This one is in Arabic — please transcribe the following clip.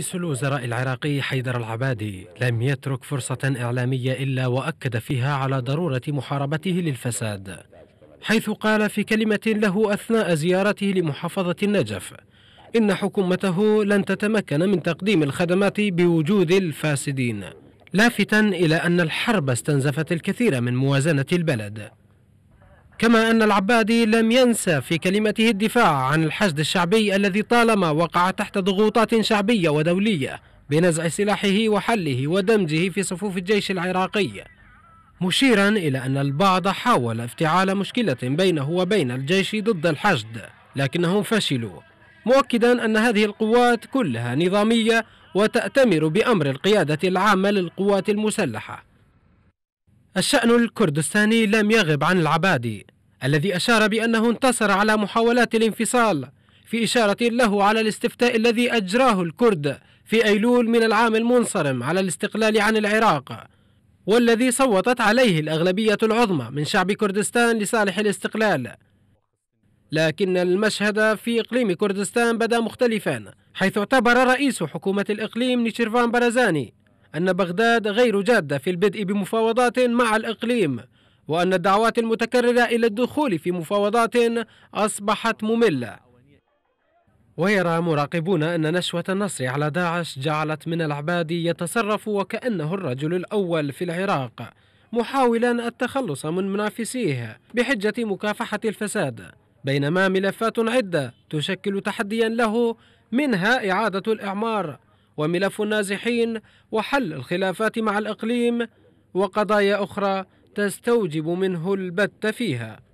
رئيس الوزراء العراقي حيدر العبادي لم يترك فرصة إعلامية إلا وأكد فيها على ضرورة محاربته للفساد حيث قال في كلمة له أثناء زيارته لمحافظة النجف إن حكومته لن تتمكن من تقديم الخدمات بوجود الفاسدين لافتا إلى أن الحرب استنزفت الكثير من موازنة البلد كما أن العبادي لم ينسى في كلمته الدفاع عن الحشد الشعبي الذي طالما وقع تحت ضغوطات شعبية ودولية بنزع سلاحه وحله ودمجه في صفوف الجيش العراقي مشيرا إلى أن البعض حاول افتعال مشكلة بينه وبين الجيش ضد الحشد لكنهم فشلوا مؤكدا أن هذه القوات كلها نظامية وتأتمر بأمر القيادة العامة للقوات المسلحة الشأن الكردستاني لم يغب عن العبادي الذي أشار بأنه انتصر على محاولات الانفصال في إشارة له على الاستفتاء الذي أجراه الكرد في أيلول من العام المنصرم على الاستقلال عن العراق والذي صوتت عليه الأغلبية العظمى من شعب كردستان لصالح الاستقلال لكن المشهد في إقليم كردستان بدا مختلفا حيث اعتبر رئيس حكومة الإقليم نيشيرفان برزاني أن بغداد غير جادة في البدء بمفاوضات مع الإقليم وأن الدعوات المتكررة إلى الدخول في مفاوضات أصبحت مملة ويرى مراقبون أن نشوة النصر على داعش جعلت من العبادي يتصرف وكأنه الرجل الأول في العراق محاولا التخلص من منافسيه بحجة مكافحة الفساد بينما ملفات عدة تشكل تحديا له منها إعادة الإعمار وملف النازحين وحل الخلافات مع الإقليم وقضايا أخرى تستوجب منه البت فيها